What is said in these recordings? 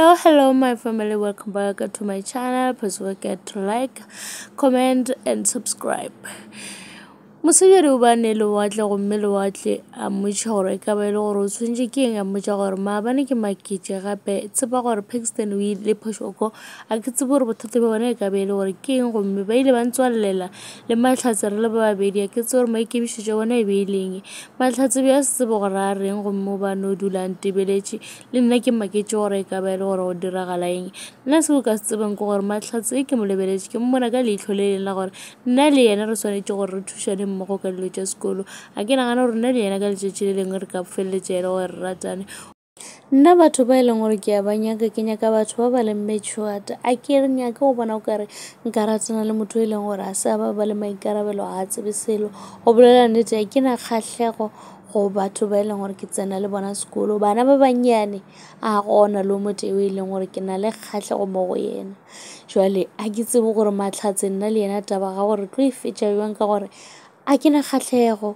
hello hello my family welcome back to my channel please forget to like comment and subscribe mosebjadi o bane lewatle gomme lewatle a mmotšiša gore e ka ba e le gore o tshwentše ke eng a mmotša gore maabane ke makete gape tseba gore pakistan o ile phošoko a ke tsebe gore bothata bja bone e ka ba e le gore ke eng gomme ba ile ba ntswalela le mahlatse re le ba babedi a ke tse gore maikemišo bone e beileng e leng mahlatse se tsebe gore a reng gomme o bane o dulang tebeletše le nna ke maketse gore e ka ba e le gore go diragala eng nna seo ka se tsebang ke gore matlhatse e ke molebeletše ke mmona ka leitlho le leng la gore nna le yena re tshwanetse gore re thušane mmogo ka dilo tša sekolo ga ke nagana gore nna le yena ka letšatši le lengwe re ka feleletša ele gore re ratane nna batho ba e leng gore ke a ba nyaka ke nyaka batho ba ba le matured a ke re nyaka go bona o kare nka ratana le motho e leng gore a se a ba ba le maikarabelo ga a tsebe selo go bolela nnete a ke na kgatlhego go batho ba e leng gore ke tsena le bona sekolo bana ba bannyane a gona le motho o e leng gore ke na le kgatlhego mo go yena jwale a ke tsebe gore matlhatse nna le yena taba ga gore tlo e fetša jwang ka gore a ke na kgatlhego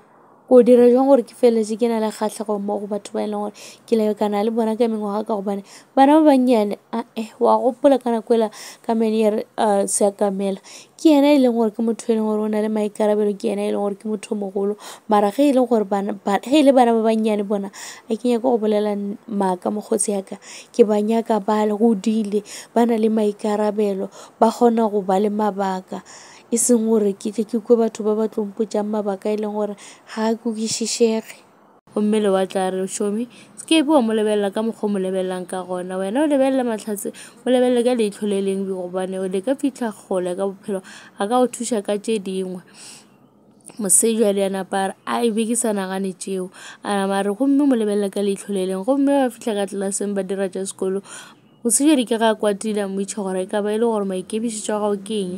ko dira jang gore ke feleletse ke na le kgatlhego mo go batho ba e leng gore ke lekana le bona ka mengwaga ka gobane bana ba bannyane ae wa gopola ka nako ela ka maniere seakamela ke ena e leng gore ke motho e leng gore o na le maikarabelo ke ena e leng gore ke motho o mogolo mara ge e leng gore ge e le bana ba bannyane bona a ke nyake go bolela maaka mokgotsi yaka ke ba nyaka ba godile ba na le maikarabelo ba kgona go ba le mabaka e seng gore ke tle ke kwe batho ba ba tlongpotjang mabaka e leng gore ga ko ke shishege gomme le watla re šomi skepe wa mo lebelela ka mokgwa o mo lebelelang ka gona wena o lebelela matlhatse o lebelele ka leitlho le leng bigobane o le ka fitlha kgole ka bophelo a ka go thuša ka tse dingwe mosejwa le yana pare a ebe ke sa nagane tseo anamaare gomme mo lebelela ka leitlho le leng gomme ba fitlha ka tlelaseng ba dira ja sekolo mosebjadi ka ga kwatile moitšha gore e ka ba e le gore maikemišetšo a gago ke eng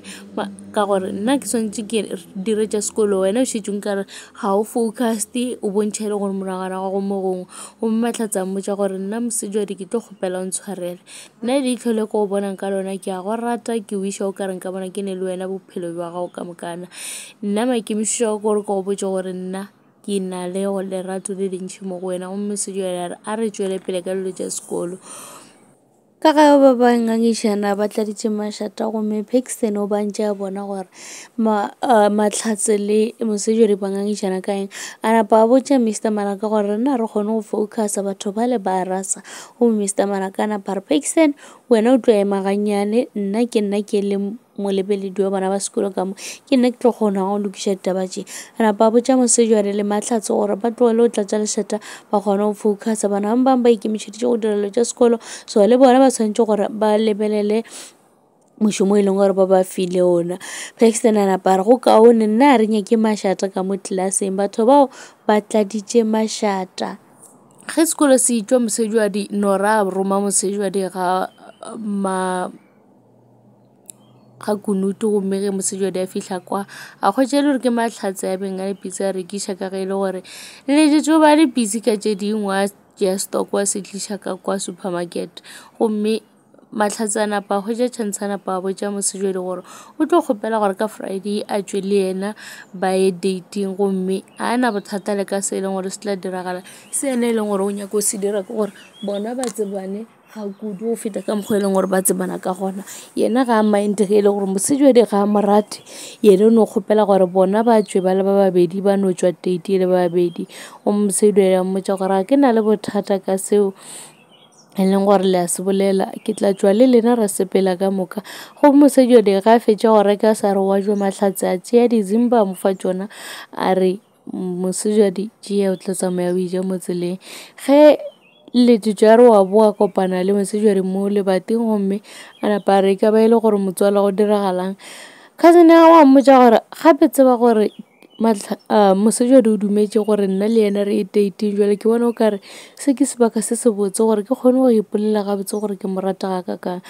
ka gore nna ke tshwanetse ke dire tša sekolo wena o šetšong kare ga o focused o bontšha e le gore monagana gago mo gongwe gomme matlhatsa mmotša gore nna mosebjadi ke tlo kgopela o ntshwarele nna ditlhole ko o bonang ka lona ke a go rata ke wiša o ka reng ka bona ke ne le wena bophelo bja gago ka mokana nna maikemišetšo a kore ke go botse gore nna ke na le go lerato le lentšhi mo go wena gomme sejwelare a re tswele pele ka dilo tša sekolo ka ga ba ba ngangišana ba tladitše mašata gomme pakistan o bantše a bona gore matlhatse le mosejuri ba ngangišana ka eng a napa a botša mr maraka gore re na re kgone go focusa batho ba le ba rasa gomme mr maraka a napa re pakistan wena o tlo emaganyane nna ke nna ke le molebeledi wa bona ba sekolo ka mo ke nne ke tlo kgonang go lokisa ditaba tse rapa botja mosejane le matlhatso gore ba tloge le go tlatsa lesata ba kgone go focus bana ba bangwe ba ikemišeditse go direlo tsa sekolo so le bona ba tshwanetse gore ba lebelele mošomo e leng gore ba ba file ona paxton a go kaone nna a renya ke mašata ka mo tlelaseng batho bao ba tladitše mašata ge sekolo se itšwa mosedi wa dinora roma mosejwadi ga ma kga kunutu gomme ge mosejo di a fitlha kwa a kgwetse le gore ke matlhatse ya beng a le bitsy a rekiša ka ge e le gore lejetso ba le bitsy ka tse dingwe ya stock wa setliša ka kwa supermarket gomme matlhatsanapa goja tšhantshanapa a boja mosejo le gore o tlo kgopela gore ka friday a tswe le ena ba ye dating gomme a na bothata le ka se e leng gore se tla diragala se ene e leng gore o nyako se dira ke gore bona ba tsebane ga kudu o feta ka mokgwa e leng gore ba tsebana ka gona yena ga a mind ge e le gore mosejwedi ga a morate yena o ne o kgopela gore bona ba tswe ba le ba babedi ba no tswa date e le ba babedi o mosejwedi a motsa gore ga ke na le bothata ka seo e leng gore le a se bolela ke tla tswa le lena re sepela ka moka go mosejode ga a fetsa go reka sa re wa jwa matlhatse a tseya dizimba a mofa tsona a re mosejadi tšea o tla tsamaya o ija mo tseleng ge ya re wa boa kopana le mosetsana mo lebating gomme a napa a re ka ba e le gore motswala go diragalang. Cousin-aagwe a mmotša gore gape tseba gore mosebjadi o dumetše gore nna le yena re date-eng bjale ke bona o kare se ke sebaka se se botse gore ke kgone go ipolela gabetse gore ke mo rata kakang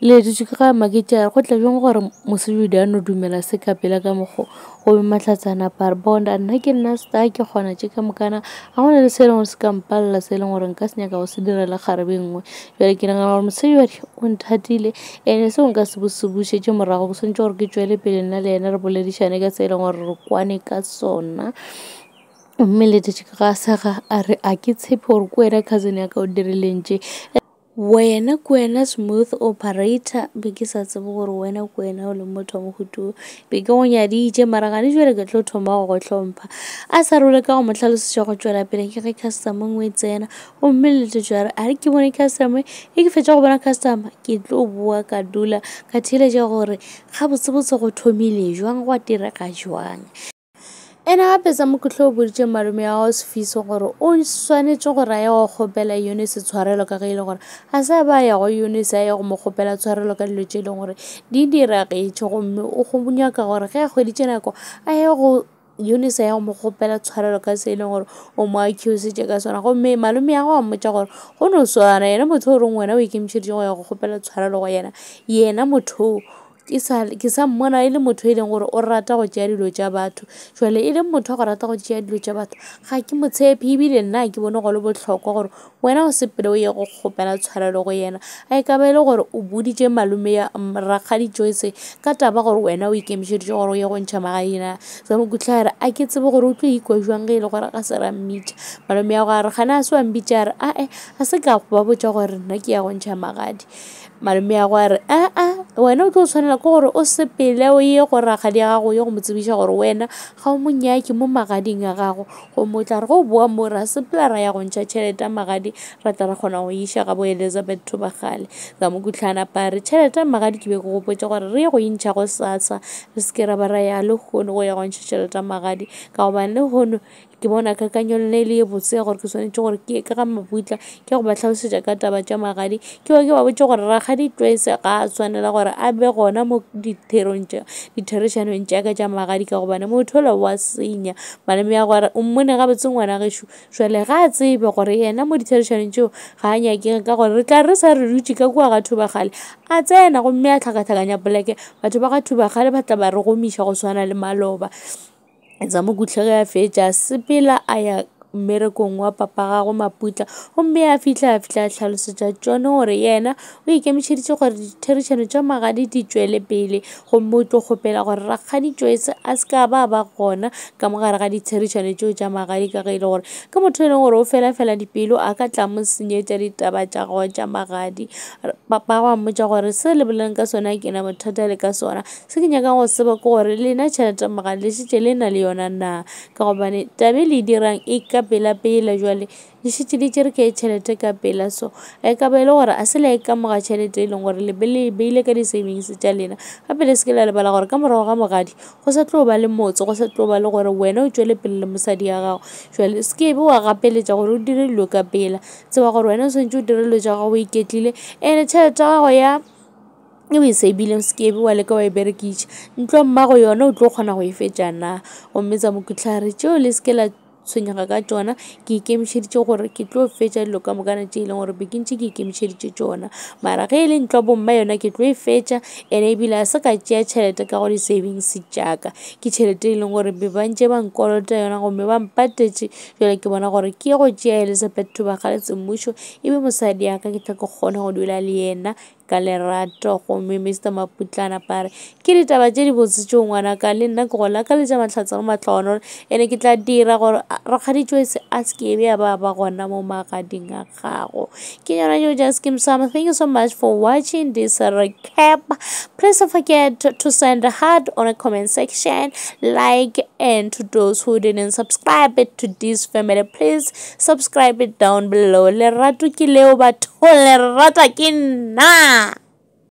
leletšwe ka ga maketšare go tla jang gore mosebjadi a no dumela se ka pela ka mokgo gobe matlhatsana apare bonda nna ke nna star ke kgona tše ka mokana ga go na le se e leng gore se ka mpalela se e leng gore nka senyaka go se direla le kgarebe nngwe bjale ke nagana gore mosebjadi o nthatile ande seo nka se bosebušetše morago bo swantšhe gore ke tswele pele nna le ena re boledišane ka se e leng gore re kwane ka sona mme letetše ka ga sega a re a ke tshepe gore ko wena cousin yaka o dirileng wena ke wena smooth operator be ke sa tsebo gore wena ke wena o le motho wa mogotuo be ke go nyadije maragane jele ke tlo o thoma go go tlhompha a sa rule ka go motlhalosetša go tswela pele ke ge customer ngwe e tsena o mmeleletetso are a re ke bone customer e ke fetsa go bona customer ke tlo boa ka dula ka thele ja gore ga botsebotse go thomile jwang go a direga jwang ene a petsa mokhutlho o boditse malome a o sefiso gore o tshwanetse gore a ya go kgopela yone setshwarelo ka ge e le gore ga sa ba ya go yone se a ya go mo kgopela tshwarelo ka dilo tse e leng gore di diragetse gomme o gonyaka gore ge a kgweditse nako a ye go unisa ya go mo gopela tshwarelo ka se e leng gore o mo accusetse ka sona gomme malome ya go a gore go no swana yena motho o reng wena o ikemišeditse go ya go gopela tshwarelo go yena yena motho ke sa mmona e le motho e leng gore o rata go tsaya dilo tsa batho jale e leng motho a go rata go tsaya dilo tsa batho ga ke motshepi ebile nna ke bone go le botlhokwa gore wena o sepele o ye go kgopela tshwarelo go yena a e ka ba e le gore o boditse malome ya rakgadi joyce ka taba gore wena o ikemišeditse gore o ye go ntšha magaina sa mokutlha gare a ke tsebe gore o tlo ikwajwang ge e le gore ka se rammitša malome ya go gare gane a se wa mbitša a re ae a se ka ba botsa gore nna ke ya go ntšha magadi malome ya go a re aa wena o tlo o tshwanela ke gore o sepele o ye go ragadi ya gago ye go mo tsebiša gore wena ga o monyaki mo magading a gago go motla re go boa mo ra sepela ra ya go ntšha tšhelete magadi ra tla ra kgona go iša ga bo elizabeth thobagale ka mo kutlhana pa re tšhelete magadi ke be ke gopotse gore re ye go intšha go sasa re seke ra ba ra ya lehono go ya go ntšha tšhelete magadi ka gobane lehono ke bona kakanyong le e le ye botse ya gore ke tshwanetse gore ke ka ga mabutla ke go batlhaosetsa ka taba tša magadi ke ba ke ba botse gore rakgadi tlwaetse ga a tshwanela gore a be gona mo dithero tšhanong jaaka tša magadika gobane motho ole wa senya maname ya gore mmone gabotse ngwana geso swale ga a tsebe gore yena mo ditherešanong tšeo ga a nyakege ka gore re tla re sa re dutse ka kua ga thubagale a tsena gomme a tlhakatlhakanya poleke batho ba ga thubagale ba tla ba re gomiša go tshwana le maloba etsa mokutlhege a fetša sepela a ya mmerekong wa papa gago maputla gomme a fitlha a fitlha a tlhalosetsa tsone gore yena o ikemišheditse gore ditherišano tša magadi di tswele pele gomme o tlo kgopela gore rakgadi tswetse a se ka ba ba gona ka mogare ga ditherišano tseo tša magadi ka ge e le gore ke motho e leng gore o felafela dipelo a ka tla mo senyetsa ditaba tša gago tša magadi papa go ammotsa gore se le boleng ka sona ke na bothata le ka sona se ke nyakang go seba ke gore lena tšhelete magadi le setse le na le yona na ka gobane tabe le e dirang e ka ka pela pela jwale di šetše di tšere ke tšhelete ka pela so e ka ba e le gore a se la e ka moga tšhelete e leng gore le le beile ka di-savings tša lena gape le seke la lebala gore ka morago ga mogadi go sa tlo ba le motse go sa tlo ba le gore wena o tswele pele le mosadi ya gago jwale seke be wa gapeletša gore o dire ka pela tseba gore wena o swantse o dire dilo tša gago o iketlile and-e tšhelete ya gago ya e o e sebileng sekebe wa leka wa e berekiša ntlo mmago yone o tlo kgona go e fetša na gomme tsa mokitlhare tšeo le sekela tshwenyega ka tsona ke ikemišeditse gore ke tlo fetsa dilo ka mokana tse e leng gore bekentse ke ikemišeditse tsona mara ge e le ntlwa bomma yona ke tlo e fetsa and ebile a se ka tšea tšhelete ka go di-savings jaaka ke tšhelete e leng gore be bantse bankolota yona gomme bampatetse jale ke bona gore ke go tšea elizabeth thobagaletse mmušo ebe mosadi yaka ke tla ke kgone go dula le ena ka lerato gomme Mr Maputlana pa re ke ditaba tse di ngwana ka le nna ke go lakaletša matlhatsa le matlhonolo ene ke tla dira gore rakgadi tsoese a sekebe a ba ba gona mo magading a gago ke yona yo just kim sam thank you so much for watching this recap please don't forget to send a heart on a comment section like and to those who didn't subscribe it to this family please subscribe it down below lerato ke leo batho lerata ke nna Gracias.